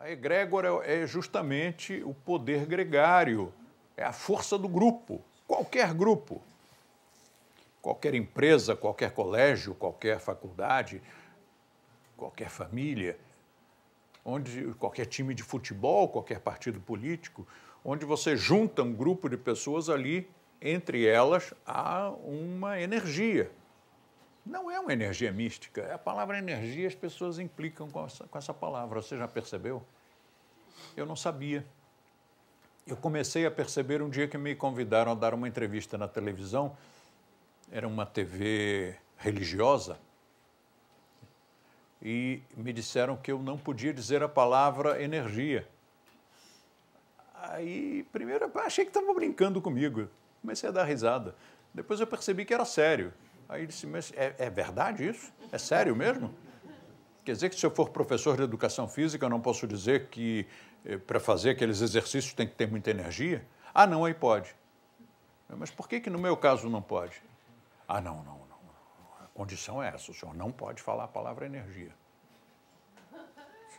A egrégora é justamente o poder gregário, é a força do grupo, qualquer grupo. Qualquer empresa, qualquer colégio, qualquer faculdade, qualquer família, onde qualquer time de futebol, qualquer partido político, onde você junta um grupo de pessoas ali, entre elas há uma energia não é uma energia mística. É a palavra energia, as pessoas implicam com essa, com essa palavra. Você já percebeu? Eu não sabia. Eu comecei a perceber um dia que me convidaram a dar uma entrevista na televisão. Era uma TV religiosa. E me disseram que eu não podia dizer a palavra energia. Aí, primeiro, achei que estavam brincando comigo. Comecei a dar risada. Depois eu percebi que era sério. Aí ele disse, mas é, é verdade isso? É sério mesmo? Quer dizer que se eu for professor de educação física, eu não posso dizer que eh, para fazer aqueles exercícios tem que ter muita energia? Ah, não, aí pode. Mas por que, que no meu caso não pode? Ah, não, não, não. A condição é essa, o senhor não pode falar a palavra energia.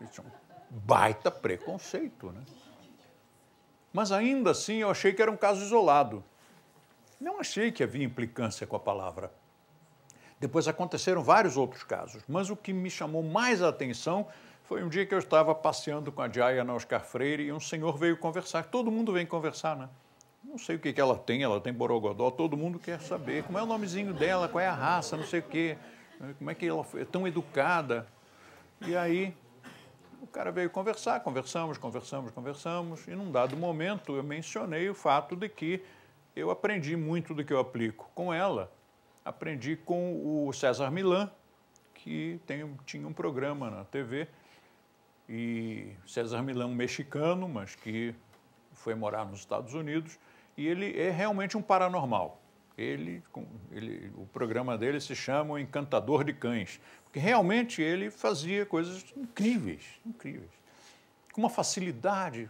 Isso é um baita preconceito, né? Mas ainda assim eu achei que era um caso isolado. Não achei que havia implicância com a palavra depois aconteceram vários outros casos, mas o que me chamou mais a atenção foi um dia que eu estava passeando com a Jaya na Oscar Freire e um senhor veio conversar. Todo mundo vem conversar, né? Não sei o que, que ela tem, ela tem borogodó, todo mundo quer saber como é o nomezinho dela, qual é a raça, não sei o quê, como é que ela é tão educada. E aí o cara veio conversar, conversamos, conversamos, conversamos, e num dado momento eu mencionei o fato de que eu aprendi muito do que eu aplico com ela aprendi com o César Milan, que tem, tinha um programa na TV. E César Milan, é um mexicano, mas que foi morar nos Estados Unidos. E ele é realmente um paranormal. Ele, ele, o programa dele se chama o Encantador de Cães, porque realmente ele fazia coisas incríveis, incríveis, com uma facilidade,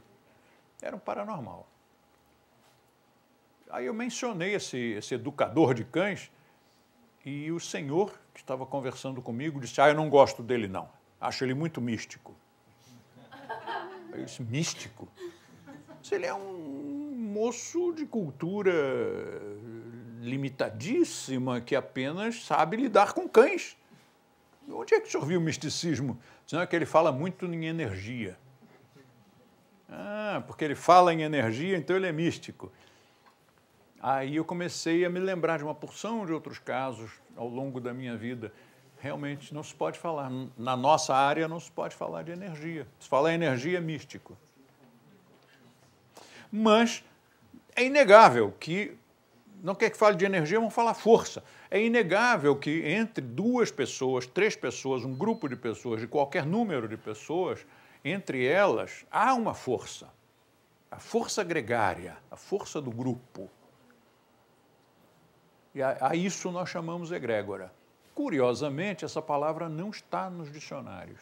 era um paranormal. Aí eu mencionei esse, esse educador de cães e o senhor que estava conversando comigo disse: Ah, eu não gosto dele, não. Acho ele muito místico. Eu disse: Místico? Ele é um moço de cultura limitadíssima que apenas sabe lidar com cães. Onde é que o senhor viu o misticismo? Senão é que ele fala muito em energia. Ah, porque ele fala em energia, então ele é místico. Aí eu comecei a me lembrar de uma porção de outros casos ao longo da minha vida. Realmente não se pode falar, na nossa área não se pode falar de energia. Se falar energia é místico. Mas é inegável que, não quer que fale de energia, vamos falar força. É inegável que entre duas pessoas, três pessoas, um grupo de pessoas, de qualquer número de pessoas, entre elas há uma força. A força gregária, a força do grupo. E a, a isso nós chamamos egrégora. Curiosamente, essa palavra não está nos dicionários.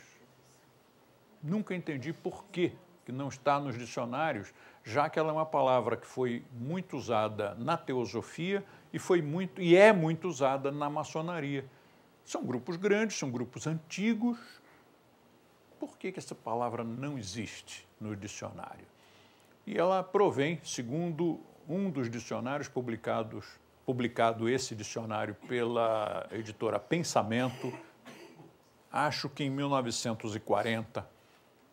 Nunca entendi por que não está nos dicionários, já que ela é uma palavra que foi muito usada na teosofia e, foi muito, e é muito usada na maçonaria. São grupos grandes, são grupos antigos. Por que, que essa palavra não existe no dicionário? E ela provém, segundo um dos dicionários publicados publicado esse dicionário pela editora Pensamento, acho que em 1940.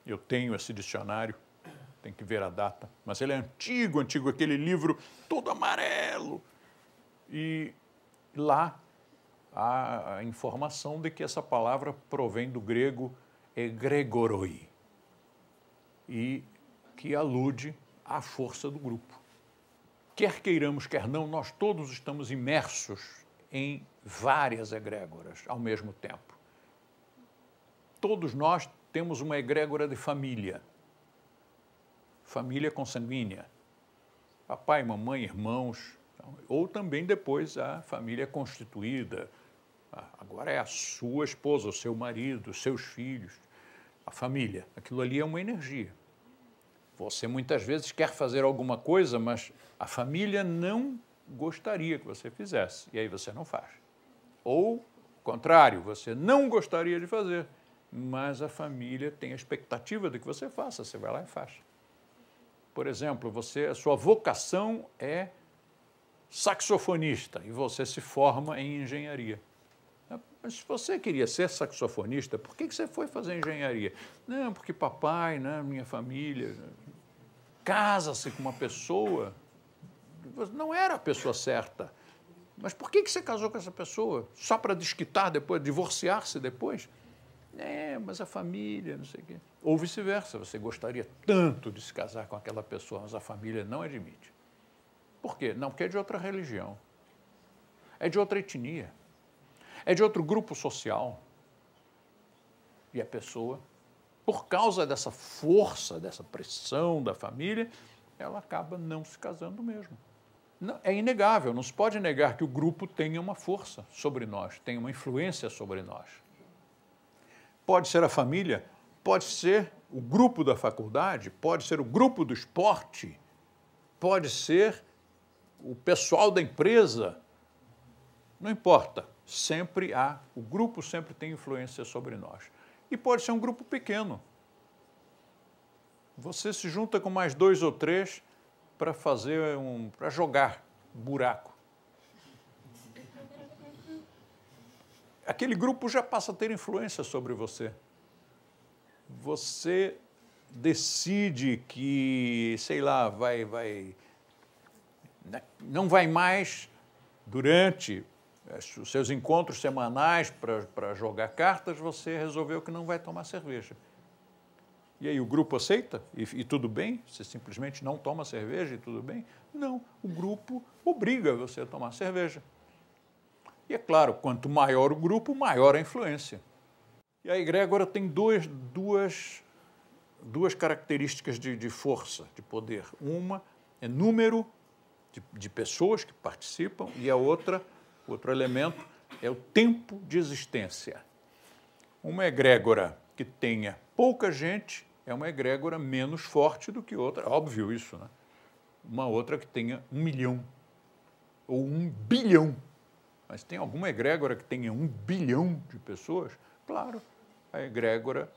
Eu tenho esse dicionário, tem que ver a data, mas ele é antigo, antigo, aquele livro todo amarelo. E lá há a informação de que essa palavra provém do grego egregoroi e que alude à força do grupo. Quer queiramos, quer não, nós todos estamos imersos em várias egrégoras ao mesmo tempo. Todos nós temos uma egrégora de família, família consanguínea, papai, mamãe, irmãos, então, ou também depois a família constituída. Ah, agora é a sua esposa, o seu marido, os seus filhos, a família. Aquilo ali é uma energia. Você muitas vezes quer fazer alguma coisa, mas a família não gostaria que você fizesse, e aí você não faz. Ou, contrário, você não gostaria de fazer, mas a família tem a expectativa de que você faça, você vai lá e faz. Por exemplo, você, a sua vocação é saxofonista e você se forma em engenharia. Mas se você queria ser saxofonista, por que, que você foi fazer engenharia? Não, porque papai, né, minha família, casa-se com uma pessoa. Não era a pessoa certa. Mas por que, que você casou com essa pessoa? Só para desquitar depois, divorciar-se depois? É, mas a família, não sei o quê. Ou vice-versa, você gostaria tanto de se casar com aquela pessoa, mas a família não admite. Por quê? Não, porque é de outra religião. É de outra etnia é de outro grupo social. E a pessoa, por causa dessa força, dessa pressão da família, ela acaba não se casando mesmo. É inegável, não se pode negar que o grupo tenha uma força sobre nós, tenha uma influência sobre nós. Pode ser a família, pode ser o grupo da faculdade, pode ser o grupo do esporte, pode ser o pessoal da empresa, não importa sempre há, o grupo sempre tem influência sobre nós. E pode ser um grupo pequeno. Você se junta com mais dois ou três para fazer um, para jogar buraco. Aquele grupo já passa a ter influência sobre você. Você decide que, sei lá, vai, vai, não vai mais durante os seus encontros semanais para jogar cartas, você resolveu que não vai tomar cerveja. E aí o grupo aceita? E, e, tudo bem? Você simplesmente não toma cerveja e tudo bem? Não, o grupo obriga você a tomar cerveja. E é claro, quanto maior o grupo, maior a influência. E a egrégora tem duas duas, duas características de, de força, de poder. Uma é número de, de pessoas que participam e a outra é o outro elemento é o tempo de existência. Uma egrégora que tenha pouca gente é uma egrégora menos forte do que outra. Óbvio isso, né? Uma outra que tenha um milhão ou um bilhão. Mas tem alguma egrégora que tenha um bilhão de pessoas? Claro, a egrégora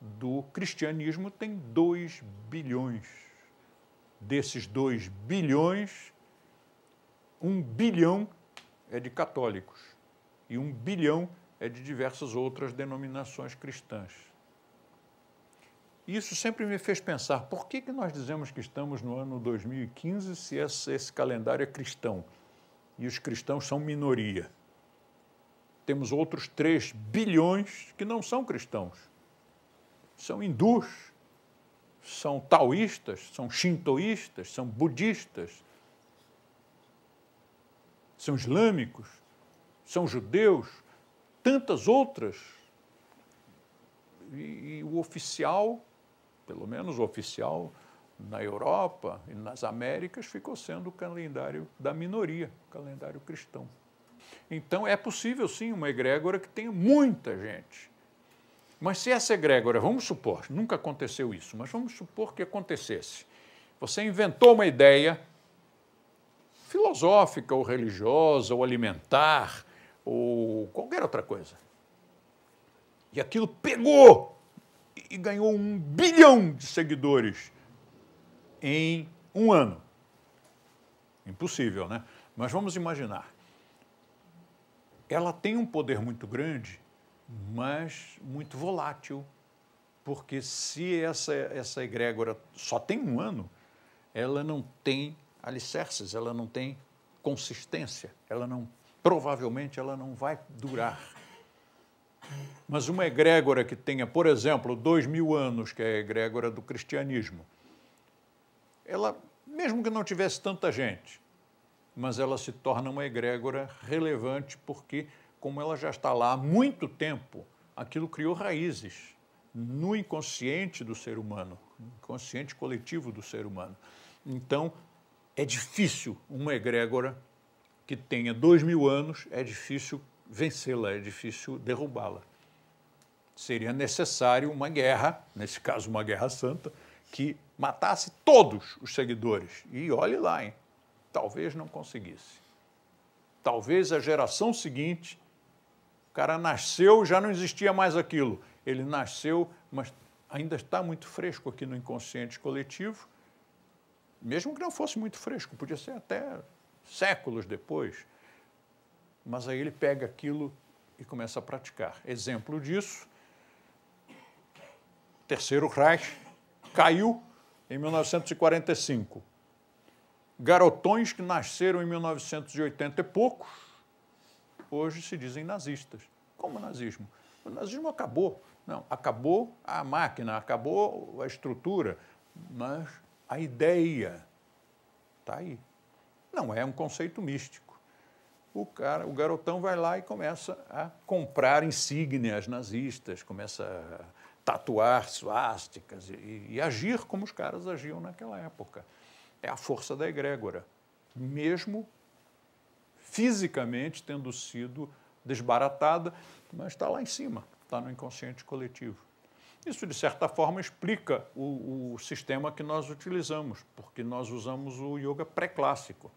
do cristianismo tem dois bilhões. Desses dois bilhões, um bilhão é de católicos e um bilhão é de diversas outras denominações cristãs. Isso sempre me fez pensar, por que, que nós dizemos que estamos no ano 2015 se esse, esse calendário é cristão e os cristãos são minoria? Temos outros 3 bilhões que não são cristãos. São hindus, são taoístas, são shintoístas, são budistas, são islâmicos, são judeus, tantas outras. E, e o oficial, pelo menos o oficial na Europa e nas Américas, ficou sendo o calendário da minoria, o calendário cristão. Então é possível sim uma egrégora que tenha muita gente. Mas se essa egrégora, vamos supor, nunca aconteceu isso, mas vamos supor que acontecesse. Você inventou uma ideia filosófica ou religiosa ou alimentar ou qualquer outra coisa. E aquilo pegou e ganhou um bilhão de seguidores em um ano. Impossível, né? Mas vamos imaginar. Ela tem um poder muito grande, mas muito volátil, porque se essa, essa egrégora só tem um ano, ela não tem alicerces, ela não tem consistência, ela não provavelmente ela não vai durar. Mas uma egrégora que tenha, por exemplo, dois mil anos, que é a egrégora do cristianismo, ela, mesmo que não tivesse tanta gente, mas ela se torna uma egrégora relevante porque, como ela já está lá há muito tempo, aquilo criou raízes no inconsciente do ser humano, inconsciente coletivo do ser humano. Então, é difícil uma egrégora que tenha dois mil anos, é difícil vencê-la, é difícil derrubá-la. Seria necessário uma guerra, nesse caso uma guerra santa, que matasse todos os seguidores. E olhe lá, hein? talvez não conseguisse. Talvez a geração seguinte, o cara nasceu já não existia mais aquilo. Ele nasceu, mas ainda está muito fresco aqui no inconsciente coletivo mesmo que não fosse muito fresco, podia ser até séculos depois. Mas aí ele pega aquilo e começa a praticar. Exemplo disso, o terceiro Reich caiu em 1945. Garotões que nasceram em 1980 e poucos, hoje se dizem nazistas. Como o nazismo? O nazismo acabou. Não, acabou a máquina, acabou a estrutura, mas a ideia está aí. Não é um conceito místico. O, cara, o garotão vai lá e começa a comprar insígnias nazistas, começa a tatuar suásticas e, e agir como os caras agiam naquela época. É a força da egrégora, mesmo fisicamente tendo sido desbaratada, mas está lá em cima, está no inconsciente coletivo. Isso, de certa forma, explica o, o sistema que nós utilizamos, porque nós usamos o yoga pré-clássico.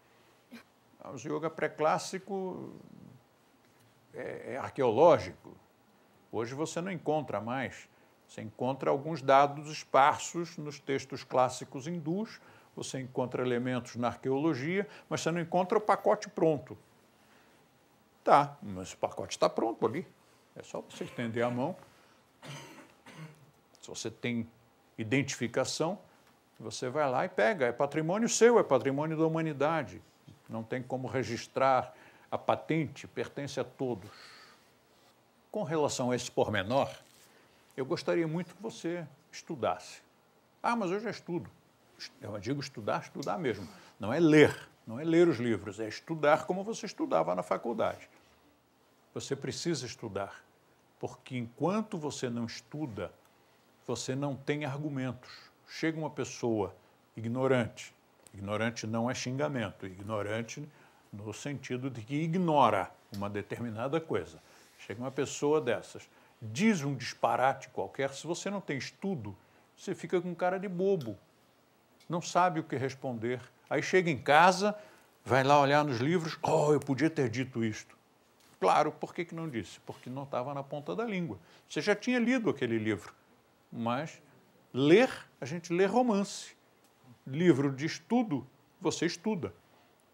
Ah, o yoga pré-clássico é, é arqueológico. Hoje você não encontra mais. Você encontra alguns dados esparsos nos textos clássicos hindus, você encontra elementos na arqueologia, mas você não encontra o pacote pronto. Tá, mas o pacote está pronto ali. É só você estender a mão se você tem identificação, você vai lá e pega. É patrimônio seu, é patrimônio da humanidade. Não tem como registrar a patente, pertence a todos. Com relação a esse pormenor, eu gostaria muito que você estudasse. Ah, mas eu já estudo. Eu digo estudar, estudar mesmo. Não é ler, não é ler os livros, é estudar como você estudava na faculdade. Você precisa estudar, porque enquanto você não estuda, você não tem argumentos. Chega uma pessoa ignorante, ignorante não é xingamento, ignorante no sentido de que ignora uma determinada coisa. Chega uma pessoa dessas, diz um disparate qualquer, se você não tem estudo, você fica com cara de bobo, não sabe o que responder. Aí chega em casa, vai lá olhar nos livros, oh, eu podia ter dito isto. Claro, por que, que não disse? Porque não estava na ponta da língua. Você já tinha lido aquele livro, mas ler, a gente lê romance. Livro de estudo, você estuda.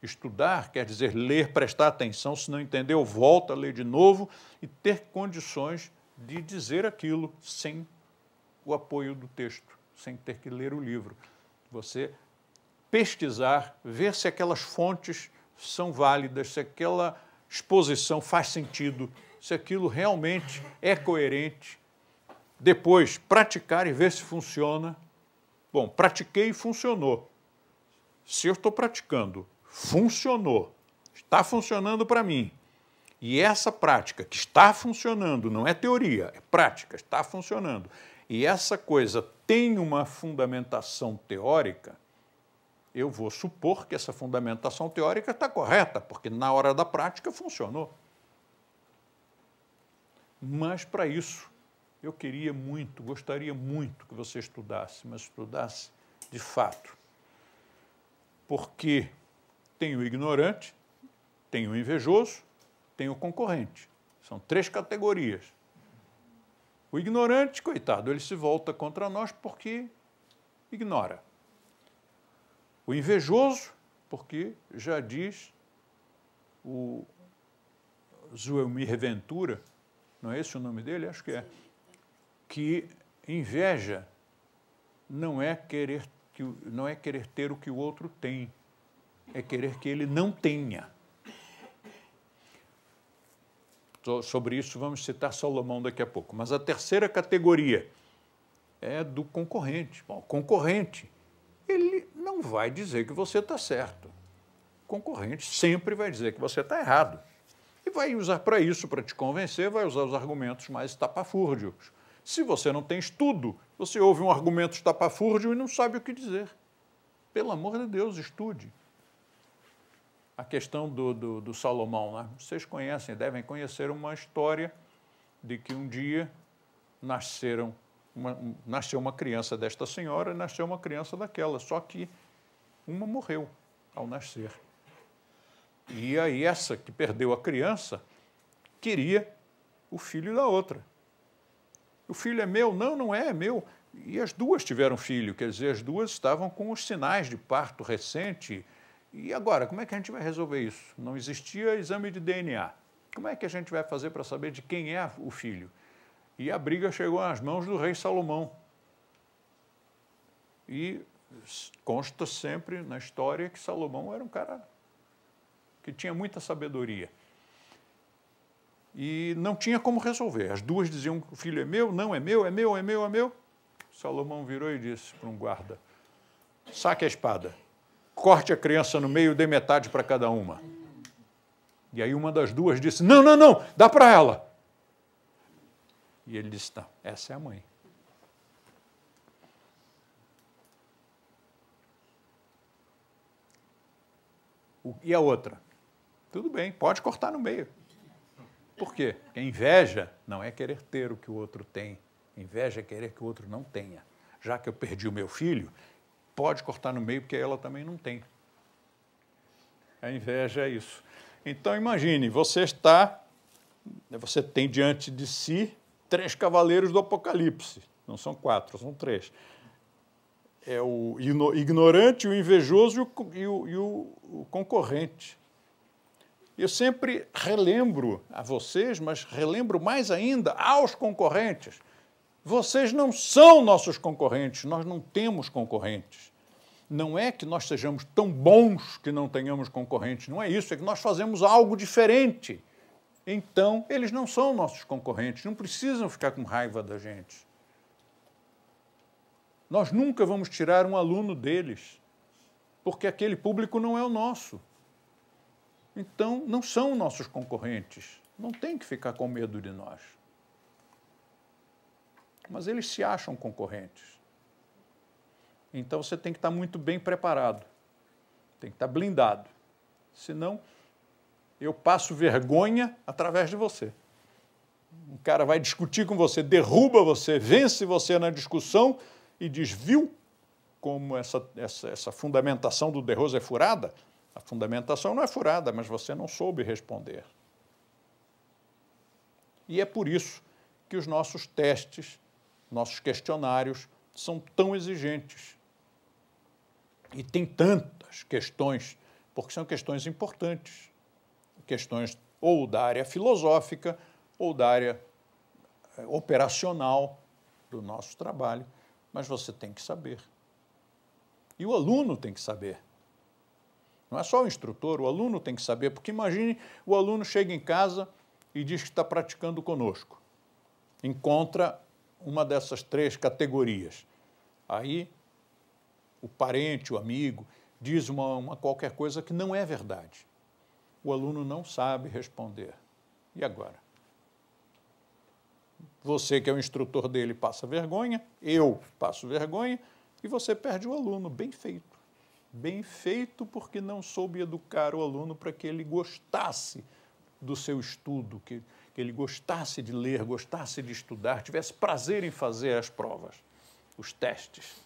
Estudar quer dizer ler, prestar atenção, se não entendeu, volta a ler de novo e ter condições de dizer aquilo sem o apoio do texto, sem ter que ler o livro. Você pesquisar, ver se aquelas fontes são válidas, se aquela exposição faz sentido, se aquilo realmente é coerente depois, praticar e ver se funciona. Bom, pratiquei e funcionou. Se eu estou praticando, funcionou, está funcionando para mim. E essa prática que está funcionando, não é teoria, é prática, está funcionando. E essa coisa tem uma fundamentação teórica, eu vou supor que essa fundamentação teórica está correta, porque na hora da prática funcionou. Mas para isso eu queria muito, gostaria muito que você estudasse, mas estudasse de fato. Porque tem o ignorante, tem o invejoso, tem o concorrente. São três categorias. O ignorante, coitado, ele se volta contra nós porque ignora. O invejoso, porque já diz o Zuelmir Ventura, não é esse o nome dele? Acho que é que inveja não é querer que, não é querer ter o que o outro tem, é querer que ele não tenha. Sobre isso vamos citar Salomão daqui a pouco. Mas a terceira categoria é do concorrente. Bom, concorrente, ele não vai dizer que você está certo. Concorrente sempre vai dizer que você está errado. E vai usar para isso, para te convencer, vai usar os argumentos mais tapafúrdios se você não tem estudo, você ouve um argumento estapafúrdio e não sabe o que dizer. Pelo amor de Deus, estude. A questão do, do, do Salomão, né? vocês conhecem, devem conhecer uma história de que um dia nasceram uma, nasceu uma criança desta senhora e nasceu uma criança daquela, só que uma morreu ao nascer. E aí essa que perdeu a criança queria o filho da outra o filho é meu, não, não é, é meu. E as duas tiveram filho, quer dizer, as duas estavam com os sinais de parto recente. E agora, como é que a gente vai resolver isso? Não existia exame de DNA. Como é que a gente vai fazer para saber de quem é o filho? E a briga chegou às mãos do rei Salomão. E consta sempre na história que Salomão era um cara que tinha muita sabedoria e não tinha como resolver. As duas diziam: o filho é meu, não é meu, é meu, é meu, é meu. Salomão virou e disse para um guarda: saque a espada, corte a criança no meio, dê metade para cada uma. E aí uma das duas disse: não, não, não, dá para ela. E ele disse: não, essa é a mãe. E a outra? Tudo bem, pode cortar no meio. Por quê? Porque inveja não é querer ter o que o outro tem. Inveja é querer que o outro não tenha. Já que eu perdi o meu filho, pode cortar no meio, porque ela também não tem. A inveja é isso. Então imagine, você está, você tem diante de si três cavaleiros do Apocalipse. Não são quatro, são três. É o ignorante, o invejoso e o, e o, e o concorrente. Eu sempre relembro a vocês, mas relembro mais ainda aos concorrentes. Vocês não são nossos concorrentes, nós não temos concorrentes. Não é que nós sejamos tão bons que não tenhamos concorrentes, não é isso, é que nós fazemos algo diferente. Então, eles não são nossos concorrentes, não precisam ficar com raiva da gente. Nós nunca vamos tirar um aluno deles, porque aquele público não é o nosso. Então, não são nossos concorrentes. Não tem que ficar com medo de nós. Mas eles se acham concorrentes. Então você tem que estar muito bem preparado. Tem que estar blindado. Senão, eu passo vergonha através de você. Um cara vai discutir com você, derruba você, vence você na discussão e diz: viu como essa, essa, essa fundamentação do De Rosa é furada? A fundamentação não é furada, mas você não soube responder. E é por isso que os nossos testes, nossos questionários são tão exigentes. E tem tantas questões, porque são questões importantes. Questões ou da área filosófica ou da área eh, operacional do nosso trabalho, mas você tem que saber. E o aluno tem que saber. Não é só o instrutor, o aluno tem que saber, porque imagine o aluno chega em casa e diz que está praticando conosco. Encontra uma dessas três categorias. Aí o parente, o amigo, diz uma, uma qualquer coisa que não é verdade. O aluno não sabe responder. E agora? Você que é o instrutor dele passa vergonha, eu passo vergonha e você perde o aluno, bem feito. Bem feito porque não soube educar o aluno para que ele gostasse do seu estudo, que, que ele gostasse de ler, gostasse de estudar, tivesse prazer em fazer as provas, os testes.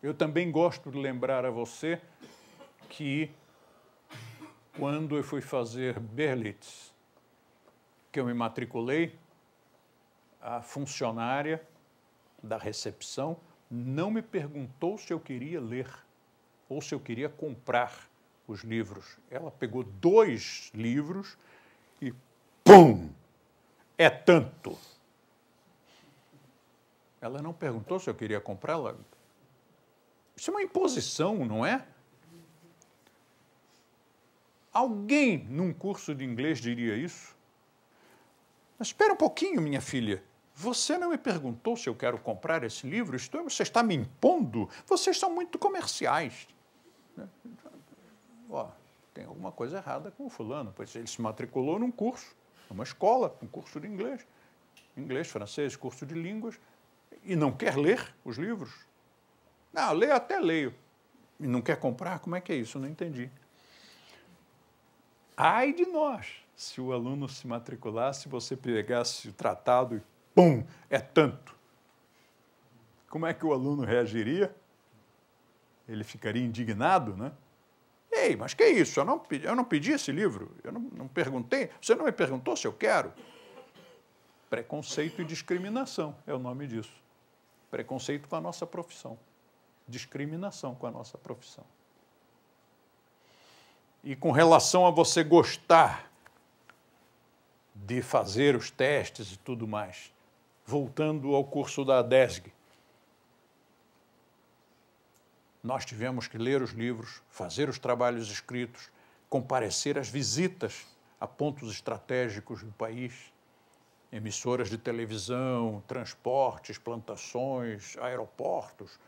Eu também gosto de lembrar a você que quando eu fui fazer Berlitz, que eu me matriculei, a funcionária da recepção não me perguntou se eu queria ler ou se eu queria comprar os livros. Ela pegou dois livros e pum! É tanto. Ela não perguntou se eu queria comprar. Ela... Isso é uma imposição, não é? Alguém num curso de inglês diria isso? Mas espera um pouquinho, minha filha. Você não me perguntou se eu quero comprar esse livro? Estou, é, você está me impondo? Vocês são muito comerciais. Né? Ó, tem alguma coisa errada com o fulano, pois ele se matriculou num curso, numa escola, um curso de inglês, inglês, francês, curso de línguas, e não quer ler os livros. Não, ah, leio até leio. E não quer comprar? Como é que é isso? não entendi. Ai de nós! Se o aluno se matriculasse, você pegasse o tratado e pum, é tanto. Como é que o aluno reagiria? Ele ficaria indignado, né? Ei, mas que isso? Eu não pedi, eu não pedi esse livro, eu não, não perguntei, você não me perguntou se eu quero. Preconceito e discriminação é o nome disso. Preconceito com a nossa profissão. Discriminação com a nossa profissão. E com relação a você gostar de fazer os testes e tudo mais, voltando ao curso da DESG. Nós tivemos que ler os livros, fazer os trabalhos escritos, comparecer às visitas a pontos estratégicos do país, emissoras de televisão, transportes, plantações, aeroportos.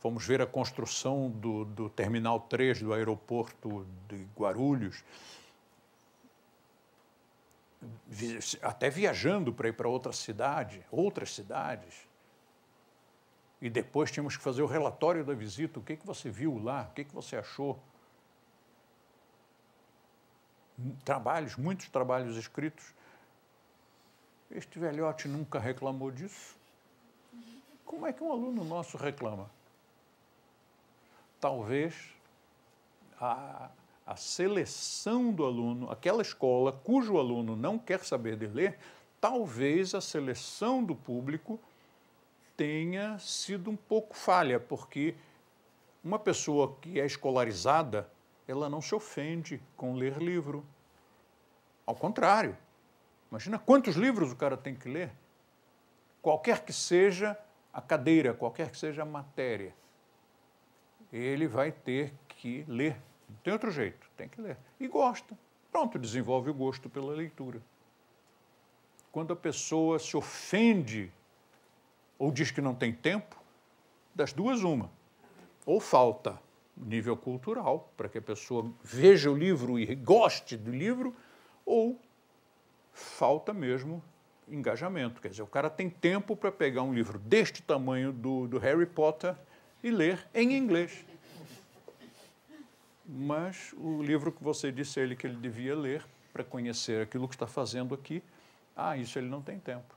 Fomos ver a construção do, do Terminal 3 do aeroporto de Guarulhos até viajando para ir para outra cidade, outras cidades. E depois tínhamos que fazer o relatório da visita, o que, que você viu lá, o que, que você achou. Hum, trabalhos, muitos trabalhos escritos. Este velhote nunca reclamou disso. Como é que um aluno nosso reclama? Talvez a a seleção do aluno, aquela escola cujo aluno não quer saber de ler, talvez a seleção do público tenha sido um pouco falha, porque uma pessoa que é escolarizada, ela não se ofende com ler livro. Ao contrário. Imagina quantos livros o cara tem que ler. Qualquer que seja a cadeira, qualquer que seja a matéria, ele vai ter que ler não tem outro jeito, tem que ler. E gosta. Pronto, desenvolve o gosto pela leitura. Quando a pessoa se ofende ou diz que não tem tempo, das duas, uma. Ou falta nível cultural, para que a pessoa veja o livro e goste do livro, ou falta mesmo engajamento. Quer dizer, o cara tem tempo para pegar um livro deste tamanho do, do Harry Potter e ler em inglês mas o livro que você disse a ele que ele devia ler para conhecer aquilo que está fazendo aqui, ah, isso ele não tem tempo.